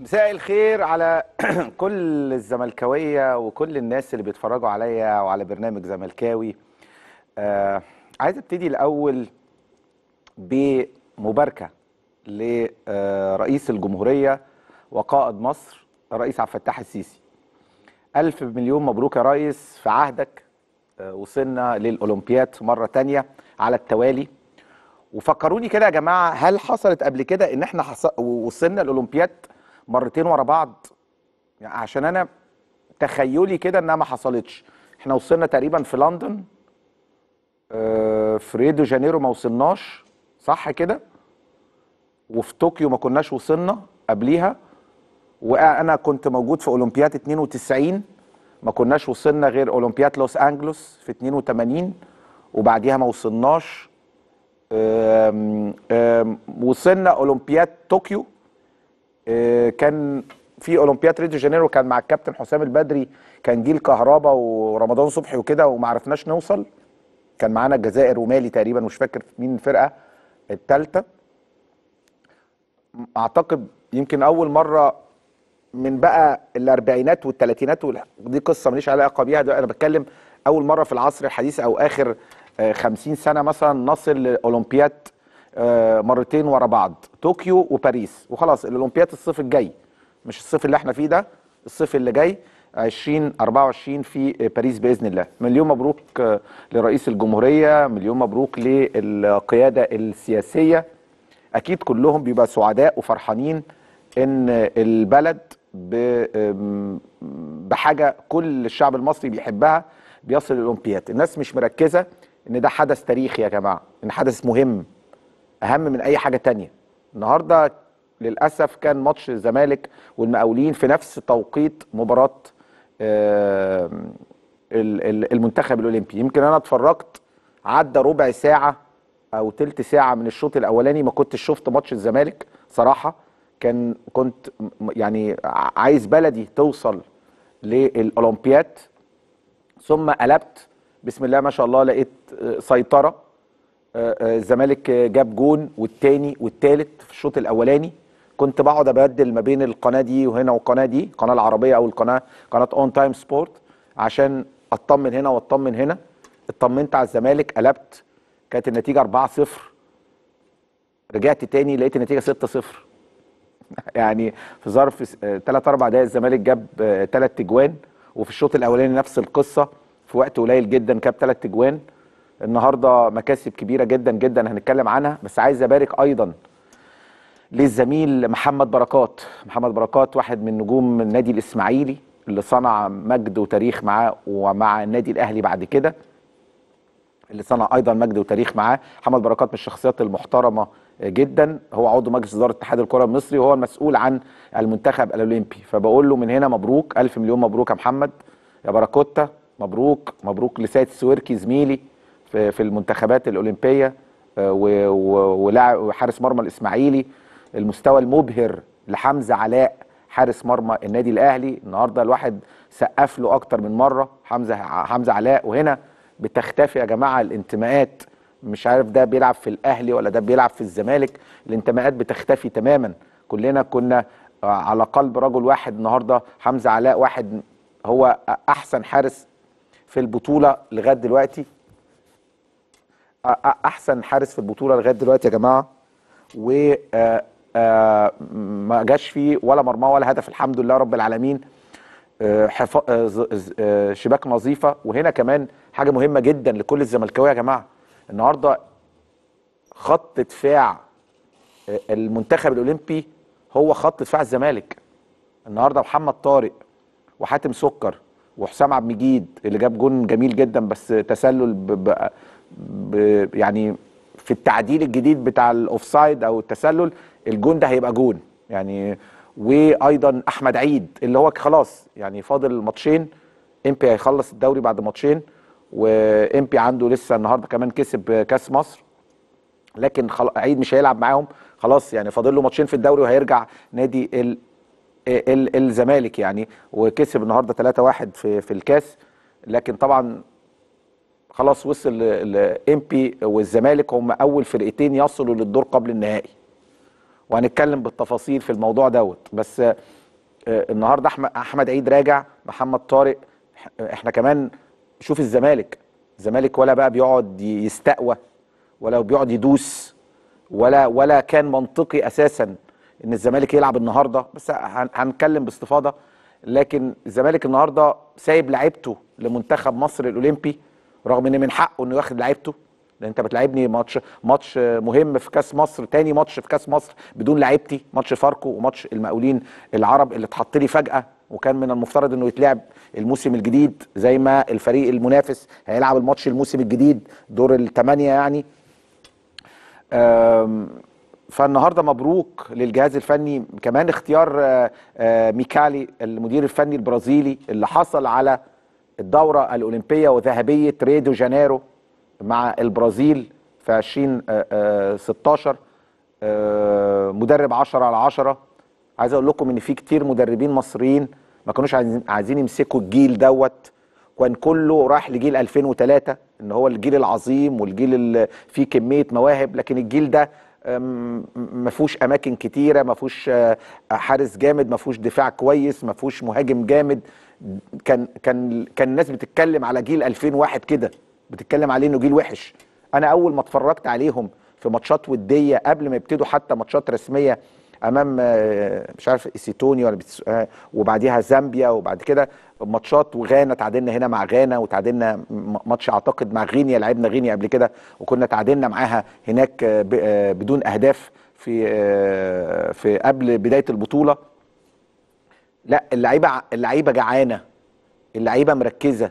مساء الخير على كل الزملكاويه وكل الناس اللي بيتفرجوا عليا وعلى برنامج زملكاوي آه عايز ابتدي الاول بمباركه لرئيس الجمهوريه وقائد مصر الرئيس عبد الفتاح السيسي ألف مليون مبروك يا ريس في عهدك آه، وصلنا للأولمبياد مرة تانية على التوالي وفكروني كده يا جماعة هل حصلت قبل كده إن إحنا حص... وصلنا الأولمبياد مرتين ورا بعض يعني عشان انا تخيلي كده انها ما حصلتش احنا وصلنا تقريبا في لندن آه، في ريو دي جانيرو ما وصلناش صح كده وفي طوكيو ما كناش وصلنا قبليها وانا كنت موجود في اولمبياد 92 ما كناش وصلنا غير اولمبياد لوس انجلوس في 82 وبعديها ما وصلناش أم أم وصلنا اولمبياد طوكيو آه، كان في اولمبياد ريو دي جانيرو كان مع الكابتن حسام البدري كان جيل كهربا ورمضان صبحي وكده وما عرفناش نوصل كان معانا الجزائر ومالي تقريبا مش فاكر مين الفرقه الثالثه اعتقد يمكن اول مره من بقى الاربعينات والثلاثينات ودي قصه ماليش علاقه بيها انا بتكلم اول مره في العصر الحديث او اخر 50 آه، سنه مثلا نصل لاولمبياد آه، مرتين ورا بعض طوكيو وباريس وخلاص الاولمبياد الصيف الجاي مش الصيف اللي احنا فيه ده الصيف اللي جاي 2024 في باريس باذن الله مليون مبروك آه، لرئيس الجمهوريه مليون مبروك للقياده السياسيه اكيد كلهم بيبقى سعداء وفرحانين ان البلد بحاجه كل الشعب المصري بيحبها بيصل الاولمبياد الناس مش مركزه ان ده حدث تاريخي يا جماعه ان حدث مهم اهم من اي حاجه تانية النهارده للاسف كان ماتش الزمالك والمقاولين في نفس توقيت مباراه المنتخب الاولمبي يمكن انا اتفرجت عدى ربع ساعه او تلت ساعه من الشوط الاولاني ما كنتش شفت ماتش الزمالك صراحه كان كنت يعني عايز بلدي توصل للاولمبياد ثم قلبت بسم الله ما شاء الله لقيت آه، سيطره آه، آه، الزمالك جاب جون والتاني والتالت في الشوط الاولاني كنت بقعد ابدل ما بين القناه دي وهنا والقناه دي القناه العربيه او القناه قناه اون تايم سبورت عشان اطمن هنا واطمن هنا اطمنت على الزمالك قلبت كانت النتيجه 4 0 رجعت تاني لقيت النتيجه 6 0 يعني في ظرف 3 4 دقائق الزمالك جاب 3 آه، اجوان وفي الشوط الاولاني نفس القصه في وقت قليل جدا جاب 3 اجوان النهارده مكاسب كبيره جدا جدا هنتكلم عنها بس عايز ابارك ايضا للزميل محمد بركات محمد بركات واحد من نجوم النادي الاسماعيلي اللي صنع مجد وتاريخ معاه ومع النادي الاهلي بعد كده اللي صنع ايضا مجد وتاريخ معاه محمد بركات من الشخصيات المحترمه جدا هو عضو مجلس اداره اتحاد الكره المصري وهو المسؤول عن المنتخب الاولمبي فبقول له من هنا مبروك الف مليون مبروك يا محمد يا باراكوتا مبروك مبروك لسيد السويركي زميلي في المنتخبات الاولمبيه آه، ولاعب وحارس مرمى الاسماعيلي المستوى المبهر لحمزه علاء حارس مرمى النادي الاهلي النهارده الواحد سقف له اكتر من مره حمزه حمزه علاء وهنا بتختفي يا جماعه الانتماءات مش عارف ده بيلعب في الاهلي ولا ده بيلعب في الزمالك الانتماءات بتختفي تماما كلنا كنا على قلب رجل واحد النهارده حمزه علاء واحد هو احسن حارس في البطوله لغايه دلوقتي احسن حارس في البطوله لغايه دلوقتي يا جماعه و ما جاش فيه ولا مرمى ولا هدف الحمد لله رب العالمين شباك نظيفه وهنا كمان حاجه مهمه جدا لكل الزملكاويه يا جماعه النهارده خط دفاع المنتخب الاولمبي هو خط دفاع الزمالك النهارده محمد طارق وحاتم سكر وحسام عبد المجيد اللي جاب جون جميل جدا بس تسلل يعني في التعديل الجديد بتاع الاوفسايد او التسلل الجون ده هيبقى جون يعني وايضا احمد عيد اللي هو خلاص يعني فاضل ماتشين امبي هيخلص الدوري بعد ماتشين وامبي عنده لسه النهارده كمان كسب كاس مصر لكن خل... عيد مش هيلعب معاهم خلاص يعني فاضل له ماتشين في الدوري وهيرجع نادي ال... ال... الزمالك يعني وكسب النهارده 3-1 في في الكاس لكن طبعا خلاص وصل الامبي والزمالك هم اول فرقتين يصلوا للدور قبل النهائي وهنتكلم بالتفاصيل في الموضوع دوت بس آه، النهارده احمد عيد راجع محمد طارق احنا كمان شوف الزمالك الزمالك ولا بقى بيقعد يستقوى ولا بيقعد يدوس ولا ولا كان منطقي اساسا ان الزمالك يلعب النهارده بس هنتكلم باستفاضه لكن الزمالك النهارده سايب لعبته لمنتخب مصر الاولمبي رغم ان من حقه انه ياخد لعيبته لان انت بتلعبني ماتش ماتش مهم في كاس مصر تاني ماتش في كاس مصر بدون لعيبتي ماتش فاركو وماتش المقاولين العرب اللي اتحط لي فجاه وكان من المفترض انه يتلعب الموسم الجديد زي ما الفريق المنافس هيلعب الماتش الموسم الجديد دور الثمانيه يعني فالنهارده مبروك للجهاز الفني كمان اختيار آه، آه، ميكالي المدير الفني البرازيلي اللي حصل على الدورة الأولمبية وذهبية ريدو جانيرو مع البرازيل في 2016 آه، آه، آه، مدرب 10 على 10 عايز اقول لكم ان في كتير مدربين مصريين ما كانوش عايزين يمسكوا الجيل دوت كان كله راح لجيل 2003 ان هو الجيل العظيم والجيل اللي فيه كميه مواهب لكن الجيل ده ما فيهوش اماكن كتيره ما فيهوش حارس جامد ما فيهوش دفاع كويس ما فيهوش مهاجم جامد كان كان كان الناس بتتكلم على جيل 2001 كده بتتكلم عليه انه جيل وحش انا اول ما اتفرجت عليهم في ماتشات وديه قبل ما يبتدوا حتى ماتشات رسميه امام آه، مش عارف اسيتونيا ولا آه، وبعديها زامبيا وبعد كده ماتشات وغانا تعادلنا هنا مع غانا وتعادلنا ماتش اعتقد مع غينيا لعبنا غينيا قبل كده وكنا تعادلنا معاها هناك آه، بدون اهداف في في قبل بدايه البطوله لا اللعيبه اللعيبه جعانه اللعيبه مركزه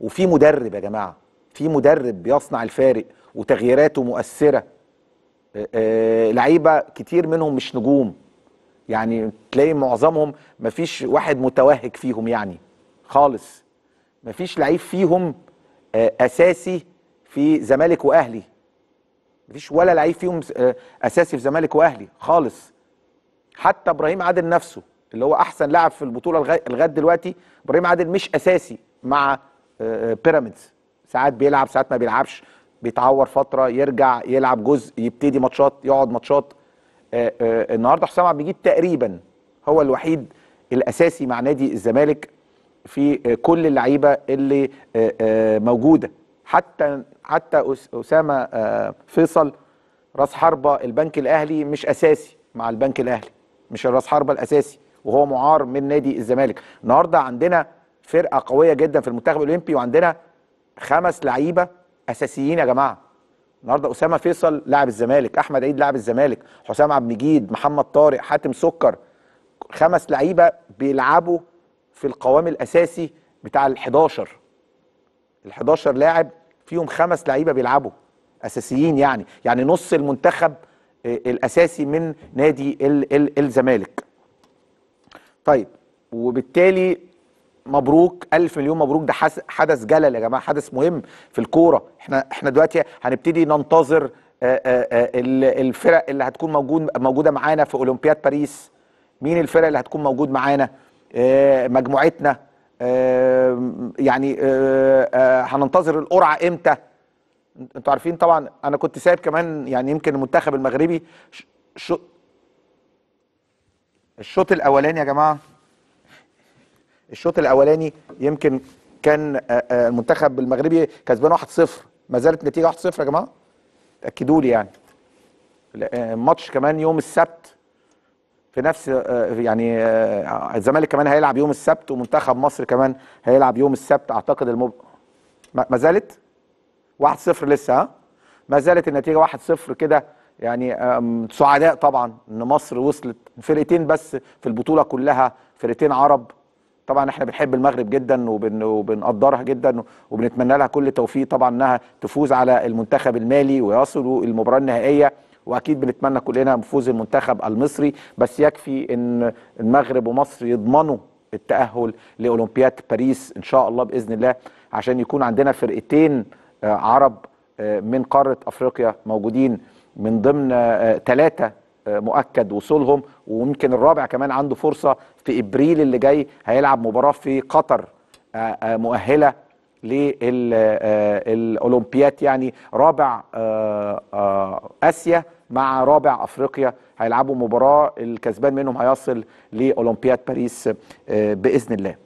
وفي مدرب يا جماعه في مدرب بيصنع الفارق وتغييراته مؤثره لعيبه كتير منهم مش نجوم يعني تلاقي معظمهم مفيش واحد متوهج فيهم يعني خالص مفيش لعيب فيهم اساسي في زمالك واهلي مفيش ولا لعيب فيهم اساسي في زمالك واهلي خالص حتى ابراهيم عادل نفسه اللي هو احسن لاعب في البطوله لغايه دلوقتي ابراهيم عادل مش اساسي مع آه، بيراميدز ساعات بيلعب ساعات ما بيلعبش بيتعور فتره يرجع يلعب جزء يبتدي ماتشات يقعد ماتشات آه، آه، النهارده حسام عبد المجيد تقريبا هو الوحيد الاساسي مع نادي الزمالك في كل اللعيبه اللي موجوده حتى حتى اسامه فيصل راس حربه البنك الاهلي مش اساسي مع البنك الاهلي مش الراس حربه الاساسي وهو معار من نادي الزمالك النهارده عندنا فرقه قويه جدا في المنتخب الاولمبي وعندنا خمس لعيبه اساسيين يا جماعه النهارده اسامه فيصل لاعب الزمالك احمد عيد لاعب الزمالك حسام عبد المجيد محمد طارق حاتم سكر خمس لعيبه بيلعبوا في القوام الاساسي بتاع ال11 ال11 لاعب فيهم خمس لعيبه بيلعبوا اساسيين يعني يعني نص المنتخب آه، الاساسي من نادي الزمالك طيب وبالتالي مبروك ألف مليون مبروك ده حدث جلل يا جماعة حدث مهم في الكورة احنا احنا دلوقتي هنبتدي ننتظر الفرق اللي هتكون موجود موجودة معانا في أولمبياد باريس مين الفرق اللي هتكون موجود معانا مجموعتنا يعني هننتظر القرعة امتى انتوا عارفين طبعا انا كنت سايب كمان يعني يمكن المنتخب المغربي الشوط الاولاني يا جماعه الشوط الاولاني يمكن كان آه، آه، المنتخب المغربي كسبان 1-0 ما زالت النتيجه 1-0 يا جماعه تاكدوا لي يعني الماتش آه، كمان يوم السبت في نفس يعني الزمالك كمان هيلعب يوم السبت ومنتخب مصر كمان هيلعب يوم السبت اعتقد المب... ما زالت 1-0 لسه ها ما زالت النتيجه 1-0 كده يعني سعداء طبعا ان مصر وصلت فرقتين بس في البطوله كلها فرقتين عرب طبعا احنا بنحب المغرب جدا وبن وبنقدرها جدا وبنتمنى لها كل توفيق طبعا انها تفوز على المنتخب المالي ويصلوا المباراه النهائيه واكيد بنتمنى كلنا فوز المنتخب المصري بس يكفي ان المغرب ومصر يضمنوا التاهل لاولمبياد باريس ان شاء الله باذن الله عشان يكون عندنا فرقتين آه، عرب آه، من قاره افريقيا موجودين من ضمن ثلاثة آه، آه، مؤكد وصولهم وممكن الرابع كمان عنده فرصة في إبريل اللي جاي هيلعب مباراة في قطر آه، مؤهلة للأولمبيات يعني رابع آسيا مع رابع أفريقيا هيلعبوا مباراة الكسبان منهم هيصل لأولمبياد باريس بإذن الله